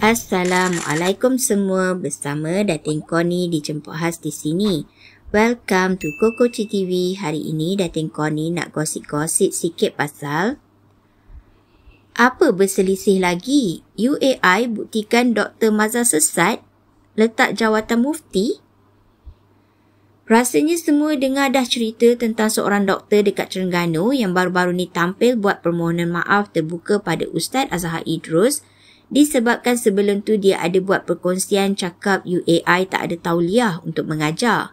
Assalamualaikum semua bersama Datin Koni di Jemput Has di sini. Welcome to Coco TV. Hari ini Datin Koni nak gosip-gosip sikit pasal apa berselisih lagi? UAI buktikan Dr. Mazhar sesat letak jawatan mufti? Rasanya semua dengar dah cerita tentang seorang doktor dekat Terengganu yang baru-baru ni tampil buat permohonan maaf terbuka pada Ustaz Azhar Idrus disebabkan sebelum tu dia ada buat perkongsian cakap UAI tak ada tauliah untuk mengajar.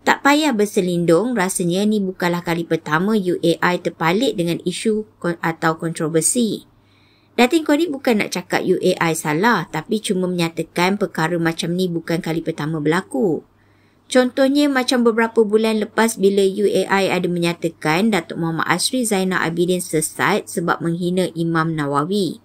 Tak payah berselindung, rasanya ni bukanlah kali pertama UAI terpalit dengan isu atau kontroversi. Datin kau ni bukan nak cakap UAI salah tapi cuma menyatakan perkara macam ni bukan kali pertama berlaku. Contohnya macam beberapa bulan lepas bila UAI ada menyatakan Datuk Muhammad Asri Zainal Abidin sesat sebab menghina Imam Nawawi.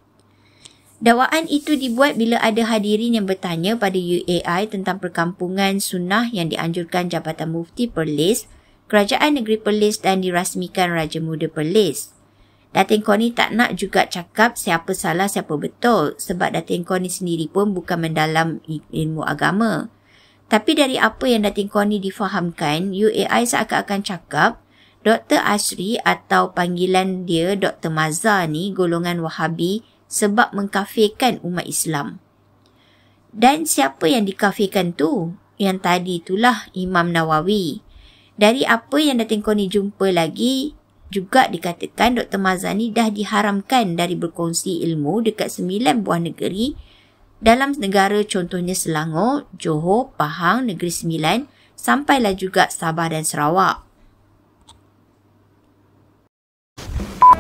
Dakwaan itu dibuat bila ada hadirin yang bertanya pada UAI tentang perkampungan sunnah yang dianjurkan Jabatan Mufti Perlis, Kerajaan Negeri Perlis dan dirasmikan Raja Muda Perlis. Datin Korni tak nak juga cakap siapa salah siapa betul sebab Datin Korni sendiri pun bukan mendalam ilmu agama. Tapi dari apa yang Datin Korni difahamkan, UAI seakan-akan cakap Dr. Asri atau panggilan dia Dr. Mazah ni golongan Wahabi sebab mengkafirkan umat Islam. Dan siapa yang dikafirkan tu? Yang tadi itulah Imam Nawawi. Dari apa yang Datin Kony jumpa lagi, juga dikatakan Dr. Mazani dah diharamkan dari berkongsi ilmu dekat sembilan buah negeri dalam negara contohnya Selangor, Johor, Pahang, Negeri Sembilan, sampailah juga Sabah dan Sarawak.